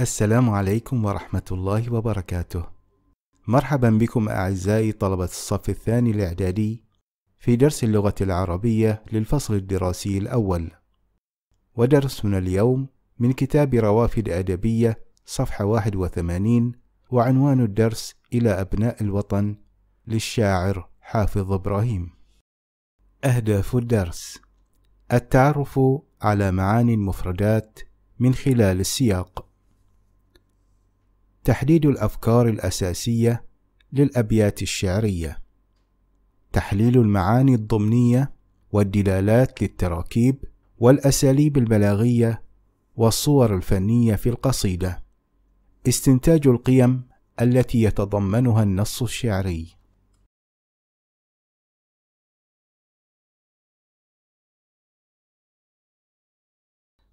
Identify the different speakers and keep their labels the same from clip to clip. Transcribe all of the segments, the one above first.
Speaker 1: السلام عليكم ورحمة الله وبركاته. مرحبا بكم أعزائي طلبة الصف الثاني الإعدادي في درس اللغة العربية للفصل الدراسي الأول. ودرسنا اليوم من كتاب روافد أدبية صفحة 81 وعنوان الدرس إلى أبناء الوطن للشاعر حافظ إبراهيم. أهداف الدرس التعرف على معاني المفردات من خلال السياق تحديد الأفكار الأساسية للأبيات الشعرية تحليل المعاني الضمنية والدلالات للتراكيب والأساليب البلاغية والصور الفنية في
Speaker 2: القصيدة استنتاج القيم التي يتضمنها النص الشعري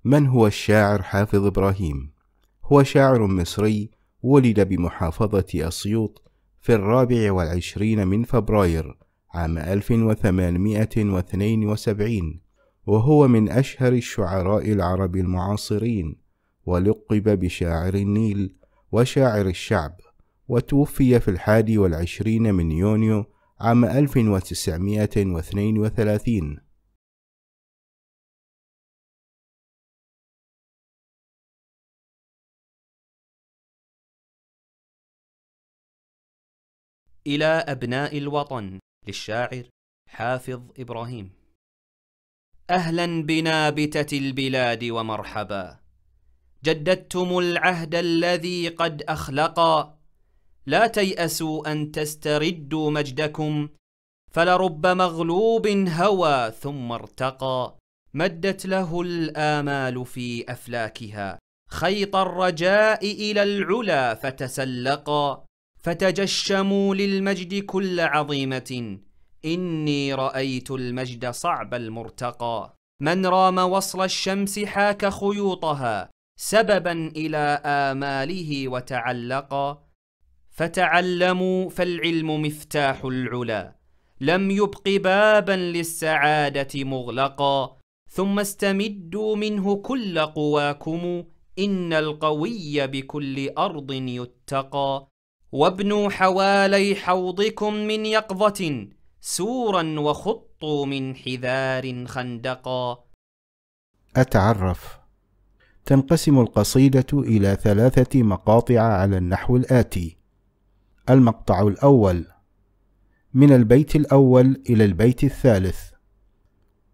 Speaker 2: من هو الشاعر حافظ إبراهيم؟
Speaker 1: هو شاعر مصري ولد بمحافظة أسيوط في الرابع والعشرين من فبراير عام 1872 وهو من أشهر الشعراء العرب المعاصرين ولقب بشاعر النيل وشاعر الشعب وتوفي في الحادي والعشرين
Speaker 2: من يونيو عام 1932
Speaker 3: إلى أبناء الوطن للشاعر حافظ إبراهيم أهلا بنابتة البلاد ومرحبا جددتم العهد الذي قد أخلقا لا تيأسوا أن تستردوا مجدكم فلرب مغلوب هوى ثم ارتقى مدت له الآمال في أفلاكها خيط الرجاء إلى العلا فتسلقا فتجشموا للمجد كل عظيمة إني رأيت المجد صعب المرتقى من رام وصل الشمس حاك خيوطها سببا إلى آماله وتعلقا فتعلموا فالعلم مفتاح العلا لم يبق بابا للسعادة مغلقا ثم استمدوا منه كل قواكم إن القوي بكل أرض يتقى وابنوا حوالي حوضكم من يقظة سورا وخطوا من حذار خندقا
Speaker 1: أتعرف تنقسم القصيدة إلى ثلاثة مقاطع على النحو الآتي المقطع الأول من البيت الأول إلى البيت الثالث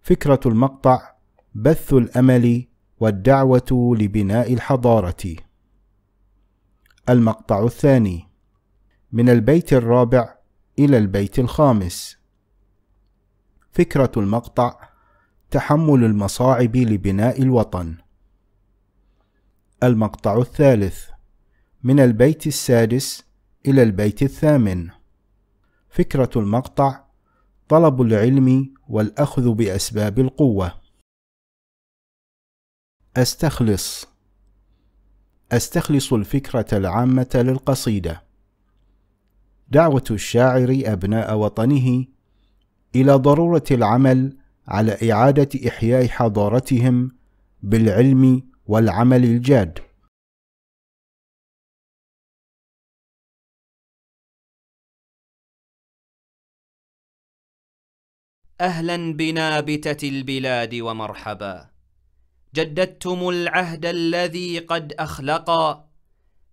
Speaker 1: فكرة المقطع بث الأمل والدعوة لبناء الحضارة المقطع الثاني من البيت الرابع إلى البيت الخامس فكرة المقطع تحمل المصاعب لبناء الوطن المقطع الثالث من البيت السادس إلى البيت الثامن فكرة المقطع طلب العلم والأخذ بأسباب القوة أستخلص أستخلص الفكرة العامة للقصيدة دعوة الشاعر أبناء وطنه إلى ضرورة العمل على
Speaker 2: إعادة إحياء حضارتهم بالعلم والعمل الجاد.
Speaker 3: أهلا بنابتة البلاد ومرحبا. جددتم العهد الذي قد أخلقا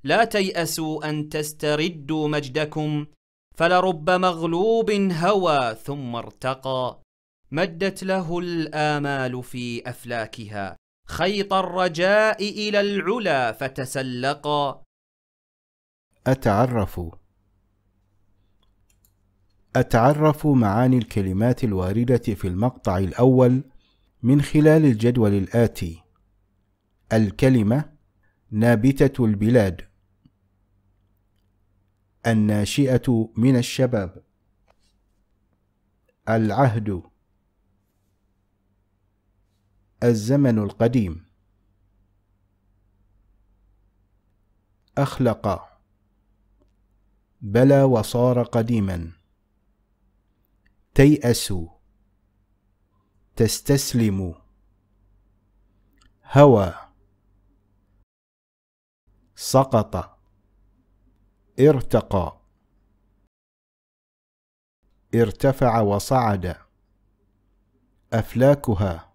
Speaker 3: لا تيأسوا أن تستردوا مجدكم فلرب مغلوب هوى ثم ارتقى مدت له الآمال في أفلاكها خيط الرجاء إلى العلا فتسلقا
Speaker 1: أتعرف أتعرف معاني الكلمات الواردة في المقطع الأول من خلال الجدول الآتي الكلمة نابتة البلاد الناشئة من الشباب العهد الزمن القديم أخلق بلى وصار قديما تيأس تستسلم هوى سقط ارتقى ارتفع وصعد افلاكها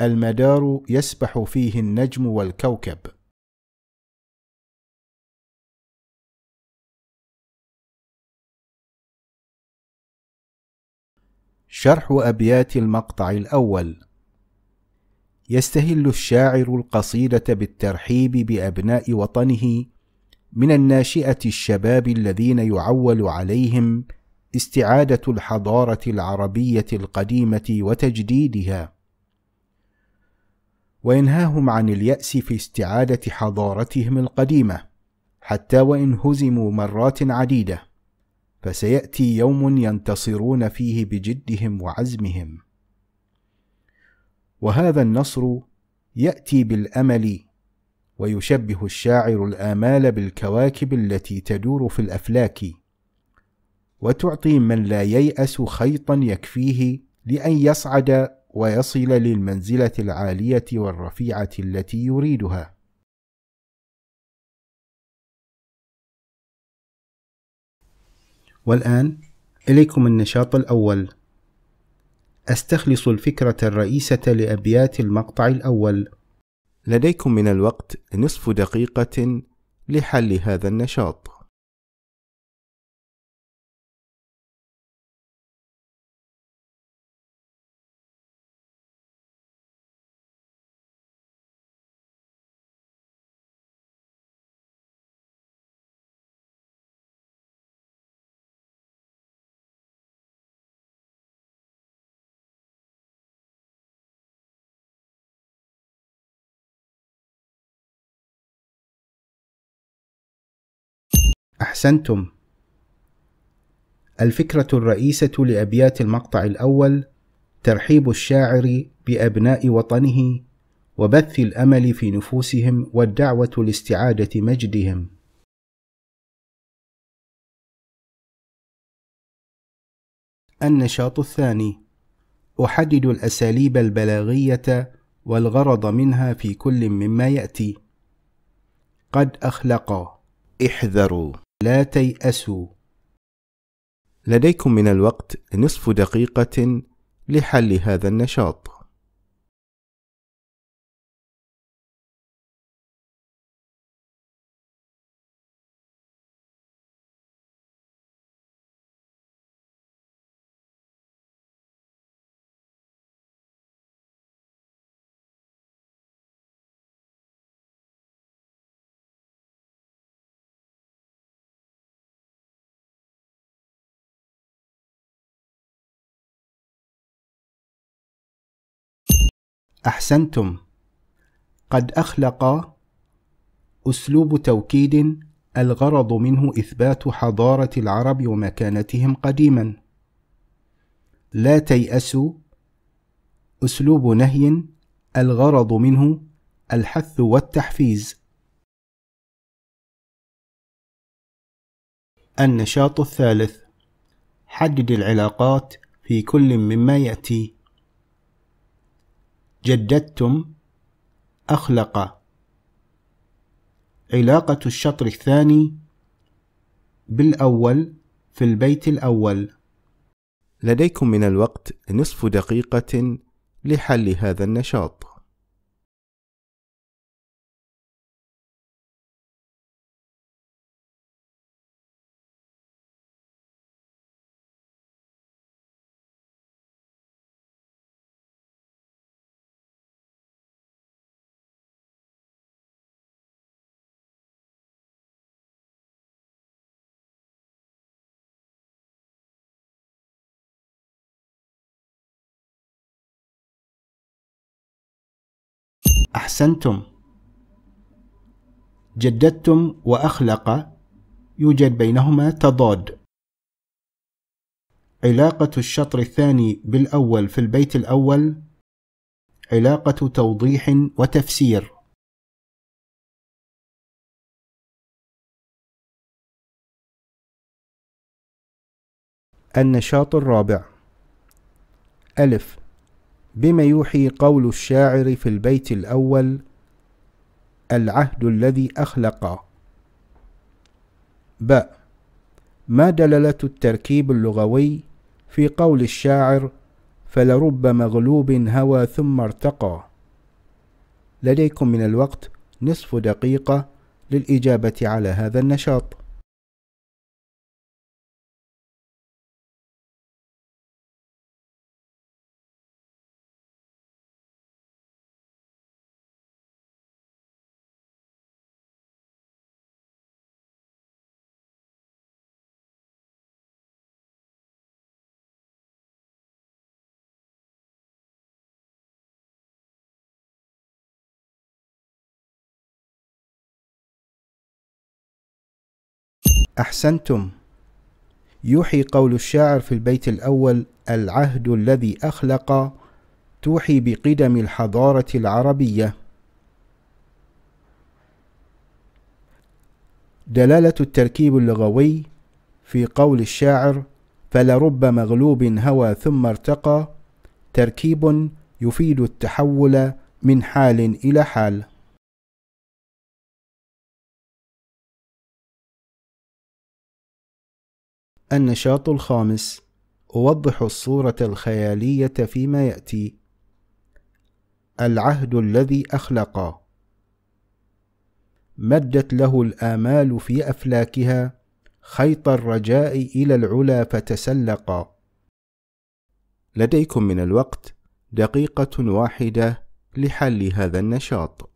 Speaker 2: المدار يسبح فيه النجم والكوكب شرح ابيات المقطع
Speaker 1: الاول يستهل الشاعر القصيده بالترحيب بابناء وطنه من الناشئه الشباب الذين يعول عليهم استعاده الحضاره العربيه القديمه وتجديدها وينهاهم عن الياس في استعاده حضارتهم القديمه حتى وان هزموا مرات عديده فسياتي يوم ينتصرون فيه بجدهم وعزمهم وهذا النصر ياتي بالامل ويشبه الشاعر الآمال بالكواكب التي تدور في الأفلاك وتعطي من لا ييأس خيطا يكفيه لأن يصعد
Speaker 2: ويصل للمنزلة العالية والرفيعة التي يريدها والآن إليكم النشاط الأول أستخلص
Speaker 1: الفكرة الرئيسة لأبيات المقطع الأول لديكم من الوقت نصف
Speaker 2: دقيقة لحل هذا النشاط أحسنتم.
Speaker 1: الفكرة الرئيسة لأبيات المقطع الأول ترحيب الشاعر بأبناء وطنه وبث الأمل في نفوسهم والدعوة
Speaker 2: لاستعادة مجدهم. النشاط الثاني أحدد
Speaker 1: الأساليب البلاغية والغرض منها في كل مما يأتي. قد أخلق احذروا لا تيأسوا
Speaker 2: لديكم من الوقت نصف دقيقة لحل هذا النشاط أحسنتم قد أخلق
Speaker 1: أسلوب توكيد الغرض منه إثبات حضارة العرب ومكانتهم قديما لا تيأسوا
Speaker 2: أسلوب نهي الغرض منه الحث والتحفيز النشاط الثالث حدد العلاقات في كل مما يأتي
Speaker 1: جددتم أخلق علاقة الشطر الثاني بالأول في البيت الأول لديكم من الوقت نصف دقيقة
Speaker 2: لحل هذا النشاط أحسنتم
Speaker 1: جددتم وأخلق يوجد بينهما تضاد علاقة الشطر الثاني بالأول في البيت الأول
Speaker 2: علاقة توضيح وتفسير النشاط الرابع ألف
Speaker 1: بما يوحي قول الشاعر في البيت الأول العهد الذي أخلق ب ما دلالة التركيب اللغوي في قول الشاعر فلرب مغلوب هوى ثم ارتقى لديكم من الوقت نصف دقيقة
Speaker 2: للإجابة على هذا النشاط أحسنتم
Speaker 1: يوحي قول الشاعر في البيت الأول العهد الذي أخلق توحي بقدم الحضارة العربية دلالة التركيب اللغوي في قول الشاعر فلرب مغلوب هوى ثم ارتقى تركيب
Speaker 2: يفيد التحول من حال إلى حال النشاط الخامس أوضح الصورة الخيالية فيما يأتي
Speaker 1: العهد الذي أخلق مدت له الآمال في أفلاكها خيط الرجاء إلى العلا فتسلقا لديكم من الوقت دقيقة واحدة لحل هذا النشاط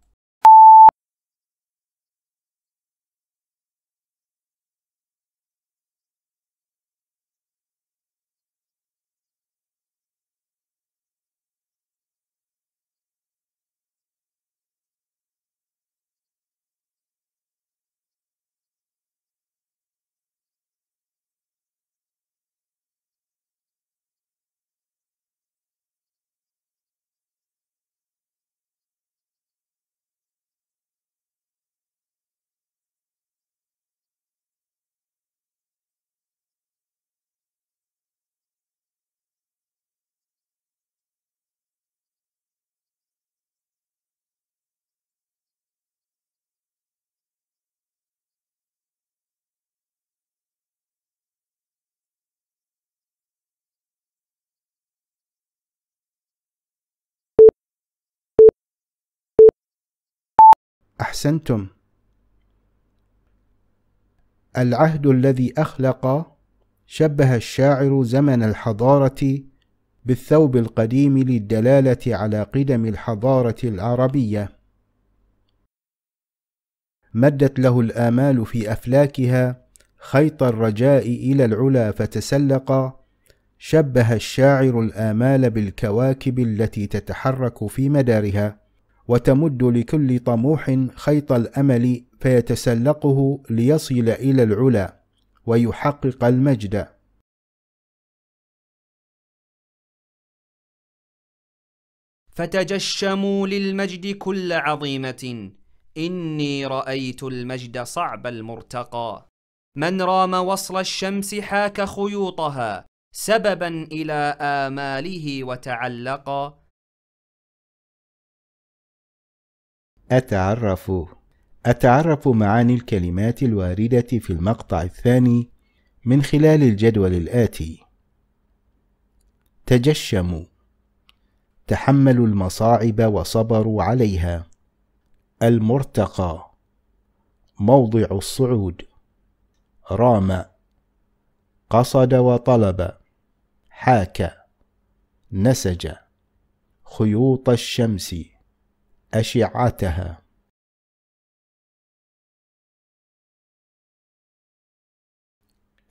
Speaker 1: احسنتم العهد الذي اخلق شبه الشاعر زمن الحضاره بالثوب القديم للدلاله على قدم الحضاره العربيه مدت له الامال في افلاكها خيط الرجاء الى العلا فتسلق شبه الشاعر الامال بالكواكب التي تتحرك في مدارها وتمد لكل طموح خيط الامل
Speaker 2: فيتسلقه ليصل الى العلا ويحقق المجد
Speaker 3: فتجشموا للمجد كل عظيمه اني رايت المجد صعب المرتقى من رام وصل الشمس حاك خيوطها سببا الى اماله وتعلقا
Speaker 2: أتعرف
Speaker 1: أتعرف معاني الكلمات الواردة في المقطع الثاني من خلال الجدول الآتي: تجشموا، تحملوا المصاعب وصبروا عليها، المرتقى، موضع الصعود، رام، قصد وطلب، حاك، نسج،
Speaker 2: خيوط الشمس أشعتها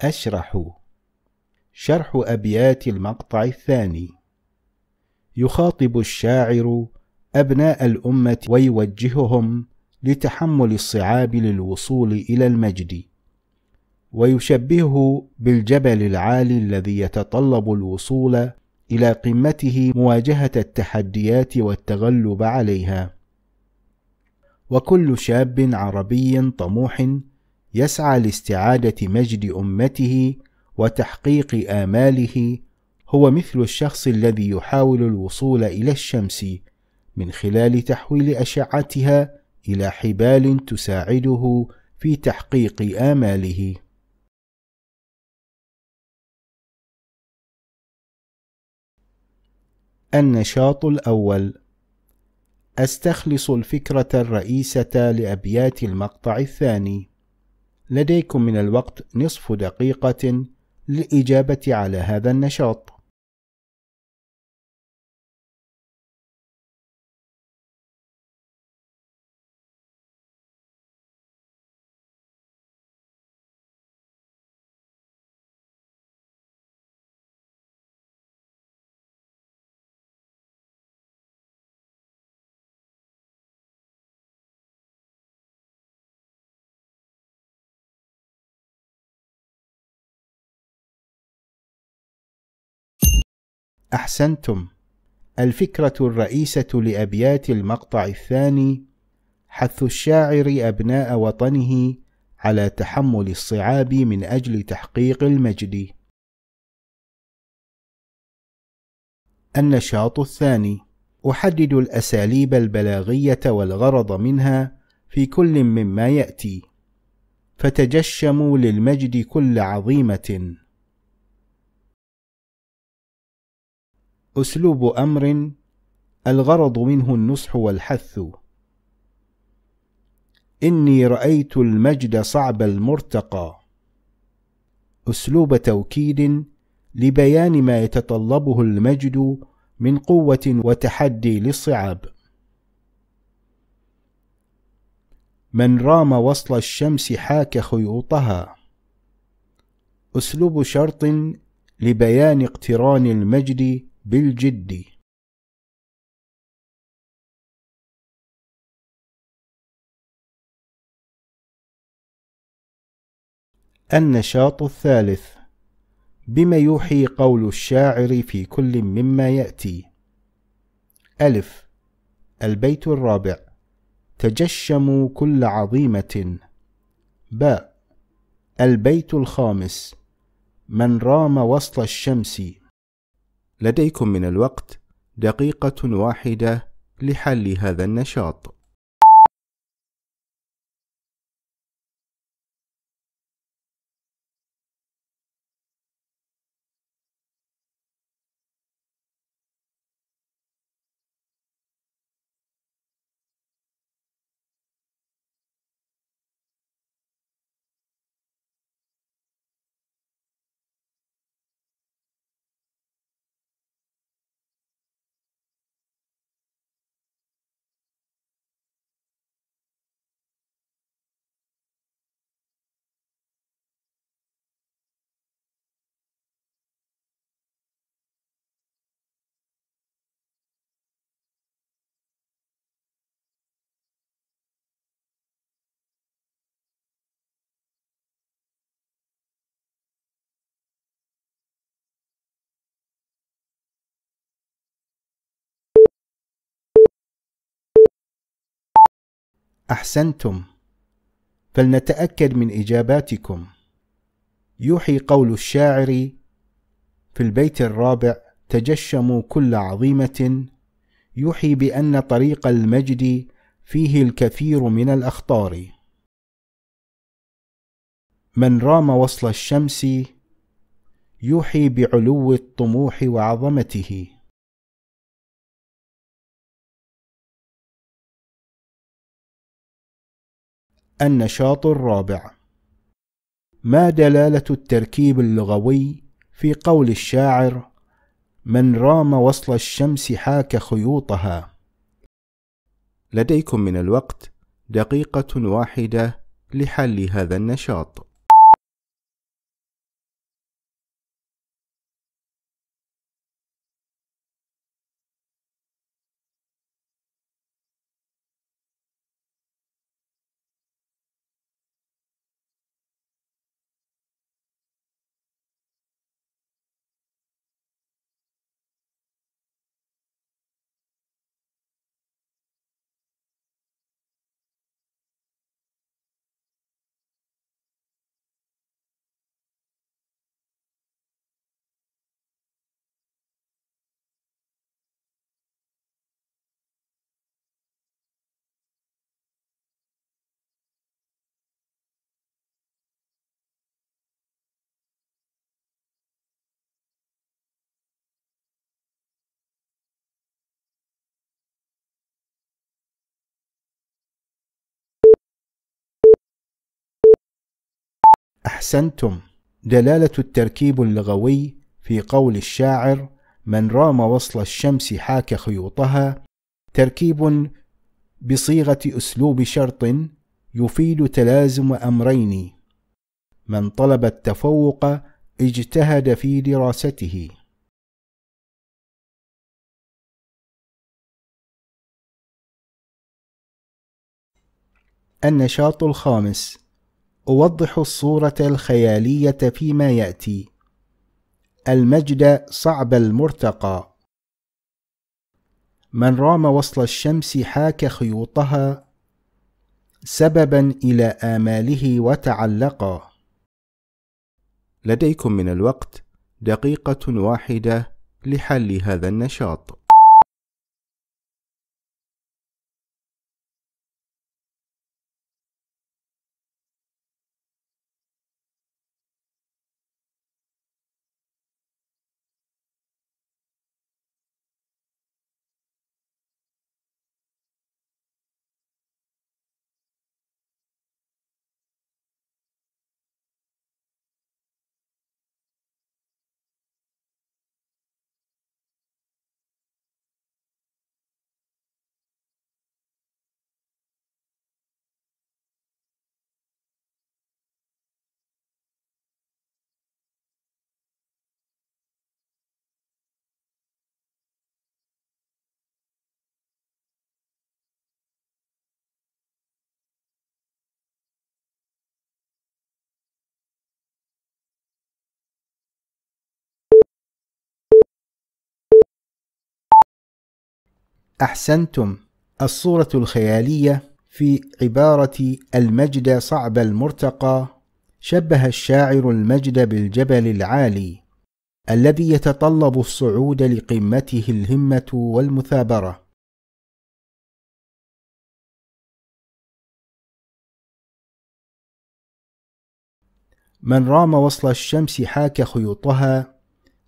Speaker 2: أشرح شرح أبيات المقطع الثاني يخاطب
Speaker 1: الشاعر أبناء الأمة ويوجههم لتحمل الصعاب للوصول إلى المجد ويشبهه بالجبل العالي الذي يتطلب الوصول إلى قمته مواجهة التحديات والتغلب عليها. وكل شاب عربي طموح يسعى لاستعادة مجد أمته وتحقيق آماله هو مثل الشخص الذي يحاول الوصول إلى الشمس من خلال تحويل أشعتها إلى حبال
Speaker 2: تساعده في تحقيق آماله. النشاط
Speaker 1: الأول أستخلص الفكرة الرئيسة لأبيات المقطع الثاني لديكم من الوقت نصف دقيقة
Speaker 2: للإجابة على هذا النشاط احسنتم الفكره
Speaker 1: الرئيسه لابيات المقطع الثاني حث الشاعر ابناء وطنه على تحمل الصعاب من اجل تحقيق المجد النشاط الثاني احدد الاساليب البلاغيه والغرض منها في كل مما ياتي فتجشموا للمجد كل عظيمه أسلوب أمر الغرض منه النصح والحث إني رأيت المجد صعب المرتقى أسلوب توكيد لبيان ما يتطلبه المجد من قوة وتحدي للصعاب من رام وصل الشمس حاك خيوطها أسلوب شرط
Speaker 2: لبيان اقتران المجد بالجد النشاط الثالث
Speaker 1: بما يوحي قول الشاعر في كل مما يأتي ألف البيت الرابع تجشموا كل عظيمة باء البيت الخامس من رام وسط الشمس لديكم من الوقت دقيقة واحدة لحل هذا النشاط احسنتم فلنتاكد من اجاباتكم يوحي قول الشاعر في البيت الرابع تجشموا كل عظيمه يوحي بان طريق المجد فيه الكثير من الاخطار من رام وصل الشمس
Speaker 2: يوحي بعلو الطموح وعظمته النشاط الرابع ما دلالة التركيب اللغوي
Speaker 1: في قول الشاعر من رام وصل الشمس حاك خيوطها لديكم من الوقت دقيقة واحدة لحل هذا النشاط أحسنتم دلالة التركيب اللغوي في قول الشاعر من رام وصل الشمس حاك خيوطها تركيب بصيغة أسلوب شرط يفيد تلازم أمرين من طلب التفوق اجتهد
Speaker 2: في دراسته النشاط
Speaker 1: الخامس أوضح الصورة الخيالية فيما يأتي المجد صعب المرتقى من رام وصل الشمس حاك خيوطها سببا إلى آماله وتعلقا لديكم من الوقت دقيقة واحدة لحل هذا النشاط أحسنتم الصورة الخيالية في عبارة المجد صعب المرتقى شبه الشاعر المجد بالجبل العالي
Speaker 2: الذي يتطلب الصعود لقمته الهمة والمثابرة من رام وصل الشمس حاك
Speaker 1: خيوطها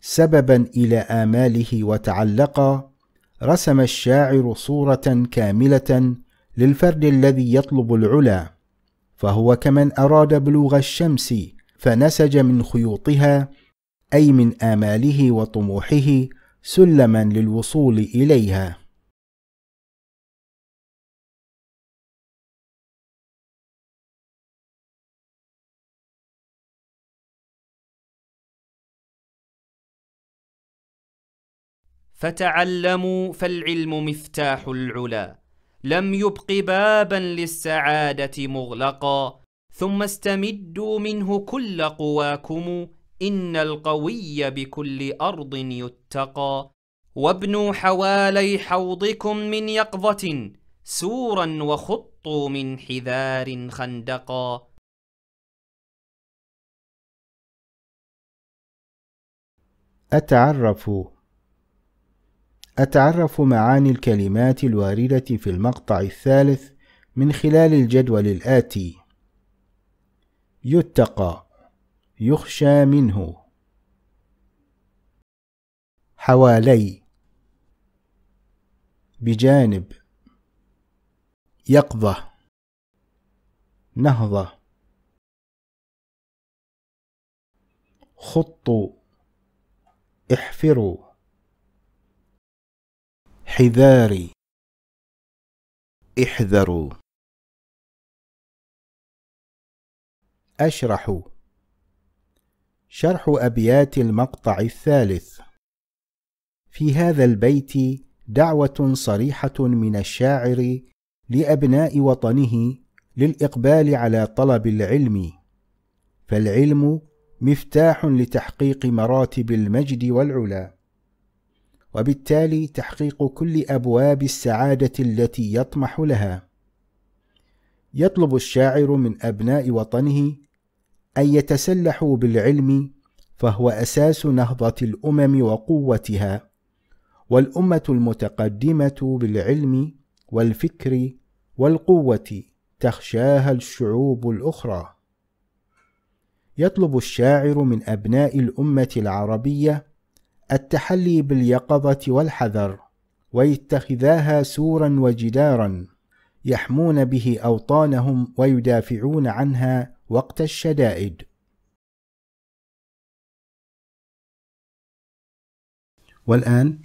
Speaker 1: سببا إلى آماله وتعلقا رسم الشاعر صورة كاملة للفرد الذي يطلب العلا، فهو كمن أراد بلوغ الشمس فنسج من خيوطها
Speaker 2: أي من آماله وطموحه سلما للوصول إليها.
Speaker 3: فتعلموا فالعلم مفتاح العلا لم يبق بابا للسعادة مغلقا ثم استمدوا منه كل قواكم إن القوي بكل أرض يتقى وابنوا حوالي حوضكم من يقظة سورا وخطوا من حذار
Speaker 2: خندقا أتعرفوا أتعرف معاني
Speaker 1: الكلمات الواردة في المقطع الثالث من خلال الجدول الآتي: يتقى، يخشى منه، حوالي،
Speaker 2: بجانب، يقظة، نهضة، خطوا، احفروا حذاري احذروا أشرح شرح أبيات
Speaker 1: المقطع الثالث في هذا البيت دعوة صريحة من الشاعر لأبناء وطنه للإقبال على طلب العلم فالعلم مفتاح لتحقيق مراتب المجد والعلا وبالتالي تحقيق كل ابواب السعاده التي يطمح لها يطلب الشاعر من ابناء وطنه ان يتسلحوا بالعلم فهو اساس نهضه الامم وقوتها والامه المتقدمه بالعلم والفكر والقوه تخشاها الشعوب الاخرى يطلب الشاعر من ابناء الامه العربيه التحلي باليقظة والحذر، ويتخذاها سورا وجدارا، يحمون به أوطانهم ويدافعون
Speaker 2: عنها وقت الشدائد. والآن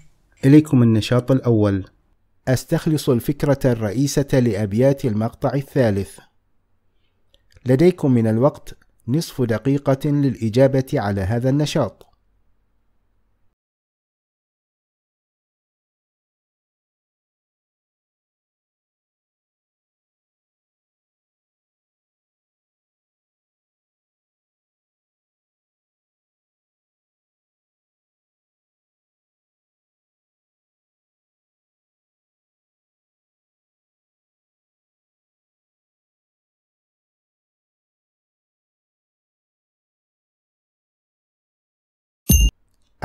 Speaker 2: إليكم النشاط الأول.
Speaker 1: أستخلص الفكرة الرئيسة لأبيات المقطع الثالث. لديكم من الوقت نصف دقيقة للإجابة على هذا النشاط.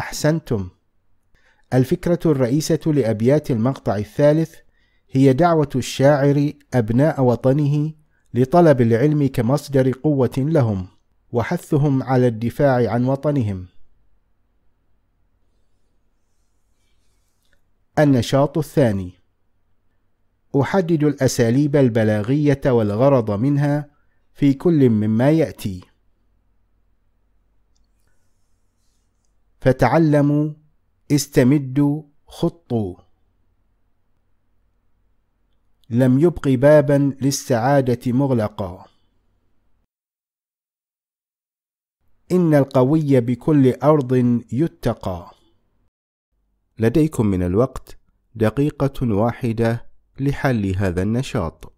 Speaker 2: احسنتم الفكره الرئيسه لابيات المقطع
Speaker 1: الثالث هي دعوه الشاعر ابناء وطنه لطلب العلم كمصدر قوه لهم وحثهم على الدفاع عن وطنهم النشاط الثاني احدد الاساليب البلاغيه والغرض منها في كل مما ياتي فتعلموا استمدوا خطوا لم يبق بابا للسعادة مغلقا إن القوي بكل أرض يتقى لديكم من الوقت دقيقة واحدة لحل هذا النشاط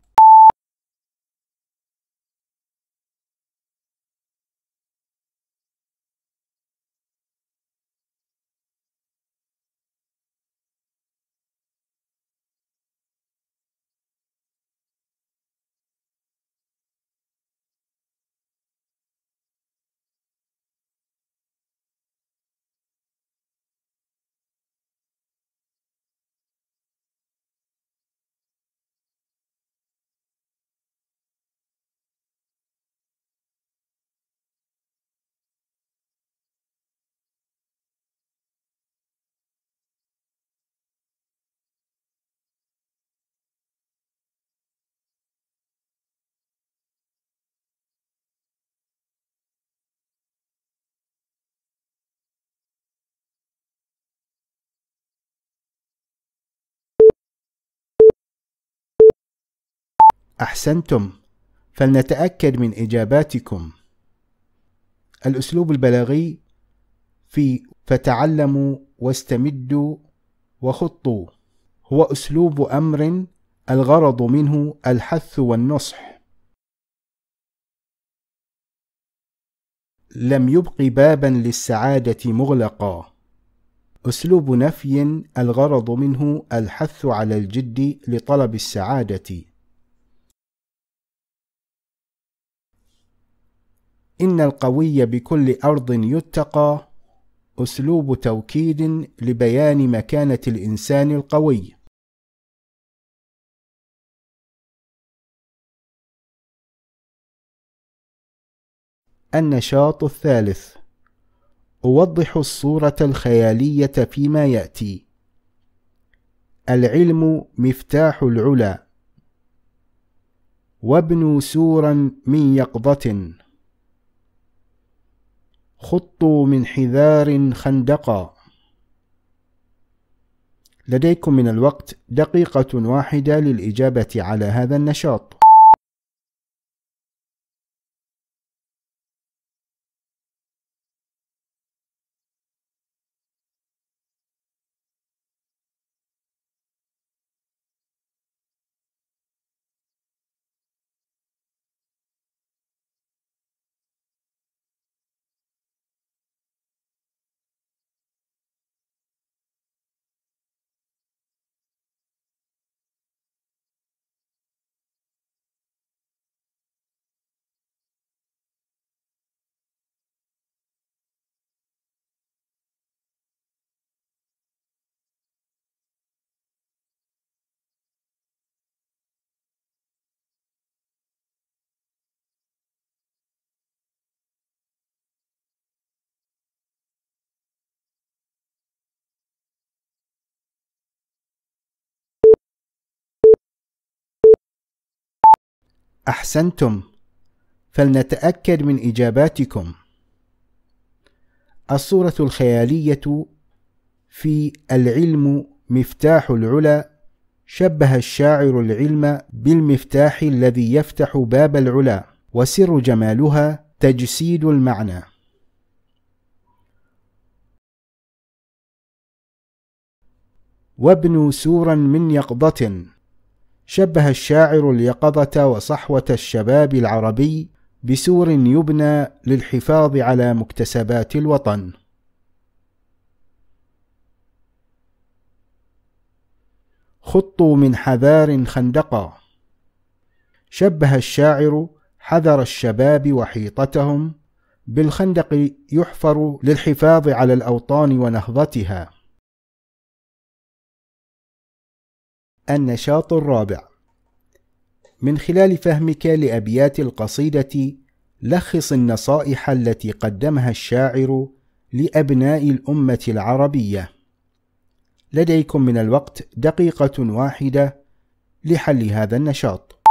Speaker 1: احسنتم فلنتاكد من اجاباتكم الاسلوب البلاغي في فتعلموا واستمدوا وخطوا هو اسلوب امر الغرض منه الحث والنصح لم يبق بابا للسعاده مغلقا اسلوب نفي الغرض منه الحث على الجد لطلب السعاده إن القوي بكل أرض يتقى
Speaker 2: أسلوب توكيد لبيان مكانة الإنسان القوي النشاط الثالث أوضح
Speaker 1: الصورة الخيالية فيما يأتي العلم مفتاح العلا وابنوا سورا من يقظة خطوا من حذار خندقا لديكم من الوقت دقيقة واحدة للإجابة على هذا النشاط
Speaker 2: احسنتم
Speaker 1: فلنتاكد من اجاباتكم الصوره الخياليه في العلم مفتاح العلا شبه الشاعر العلم بالمفتاح الذي يفتح باب العلا وسر جمالها تجسيد المعنى وابن سورا من يقظه شبه الشاعر اليقظة وصحوة الشباب العربي بسور يبنى للحفاظ على مكتسبات الوطن. خطوا من حذار خندقا شبه الشاعر حذر الشباب وحيطتهم بالخندق يحفر للحفاظ على الاوطان ونهضتها النشاط الرابع من خلال فهمك لأبيات القصيدة لخص النصائح التي قدمها الشاعر لأبناء الأمة العربية لديكم من الوقت دقيقة واحدة لحل هذا النشاط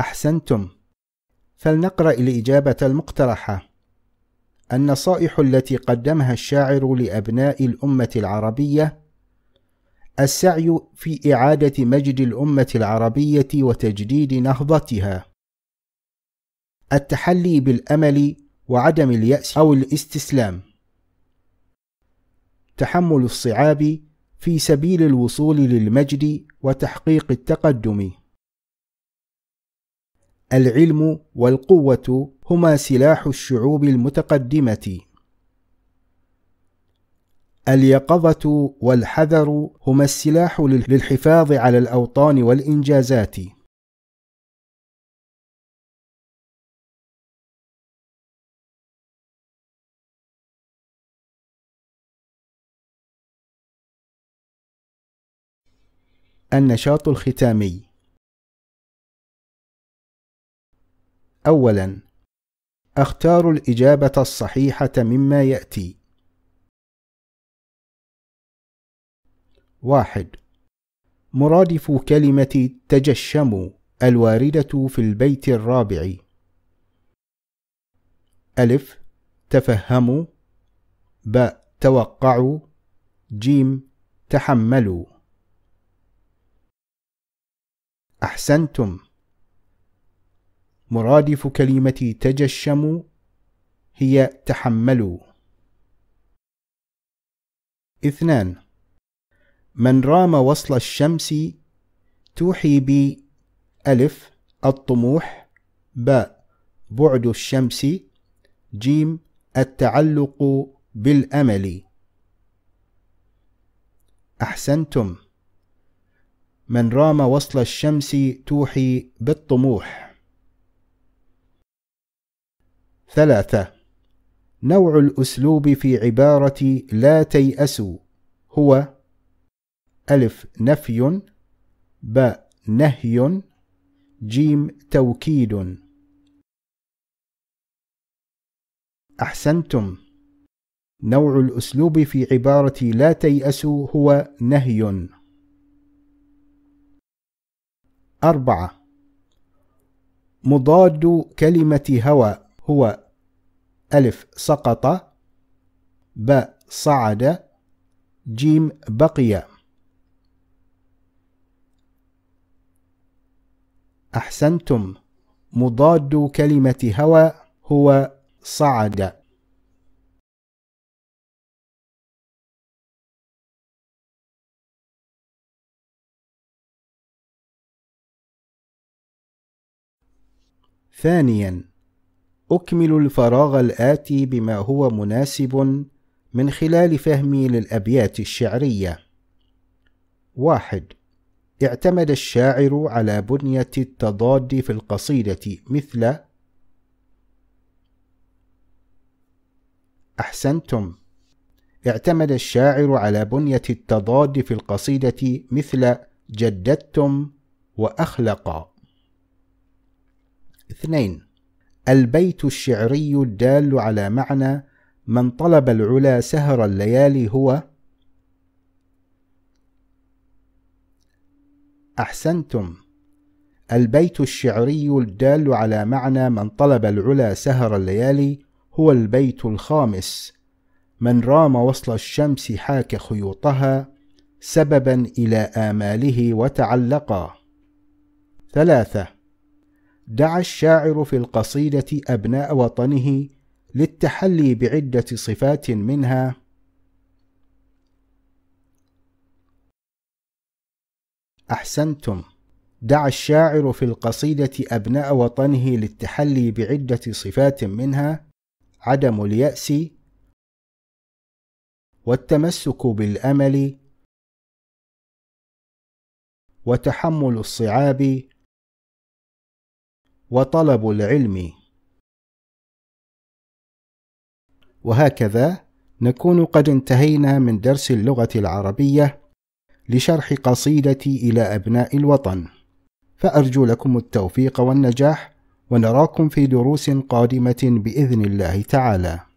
Speaker 2: أحسنتم
Speaker 1: فلنقرأ الإجابة المقترحة النصائح التي قدمها الشاعر لأبناء الأمة العربية السعي في إعادة مجد الأمة العربية وتجديد نهضتها التحلي بالأمل وعدم اليأس أو الاستسلام تحمل الصعاب في سبيل الوصول للمجد وتحقيق التقدم العلم والقوة هما سلاح الشعوب المتقدمة. اليقظة والحذر هما السلاح
Speaker 2: للحفاظ على الأوطان والإنجازات. النشاط الختامي
Speaker 1: أولا أختار الإجابة الصحيحة مما يأتي واحد مرادف كلمة تجشم الواردة في البيت الرابع ألف تفهموا ب توقعوا جيم تحملوا أحسنتم مرادف كلمة تجشموا هي تحملوا اثنان من رام وصل الشمس توحي ب ألف الطموح ب بعد الشمس جيم التعلق بالأمل أحسنتم من رام وصل الشمس توحي بالطموح ثلاثة نوع الأسلوب في عبارة لا تيأسوا هو ألف نفي ب نهي جيم توكيد أحسنتم نوع الأسلوب في عبارة لا تيأسوا هو نهي أربعة مضاد كلمة هوى هو ألف سقط ب صعد جيم بقي أحسنتم مضاد
Speaker 2: كلمة هوى هو صعد ثانياً أكمل الفراغ الآتي بما هو مناسب
Speaker 1: من خلال فهمي للأبيات الشعرية. واحد اعتمد الشاعر على بنية التضاد في القصيدة مثل أحسنتم اعتمد الشاعر على بنية التضاد في القصيدة مثل جددتم وأخلق اثنين البيت الشعري الدال على معنى من طلب العلا سهر الليالي هو احسنتم البيت الشعري الدال على معنى من طلب العلا سهر الليالي هو البيت الخامس من رام وصل الشمس حاك خيوطها سببا الى اماله وتعلقا ثلاثه دعا الشاعر في القصيدة أبناء وطنه للتحلي بعدة صفات منها أحسنتم دعا الشاعر في القصيدة أبناء وطنه للتحلي بعدة صفات منها عدم اليأس
Speaker 2: والتمسك بالأمل وتحمل الصعاب وطلب العلم وهكذا
Speaker 1: نكون قد انتهينا من درس اللغة العربية لشرح قصيدتي إلى أبناء الوطن فأرجو لكم التوفيق والنجاح ونراكم في دروس قادمة بإذن الله تعالى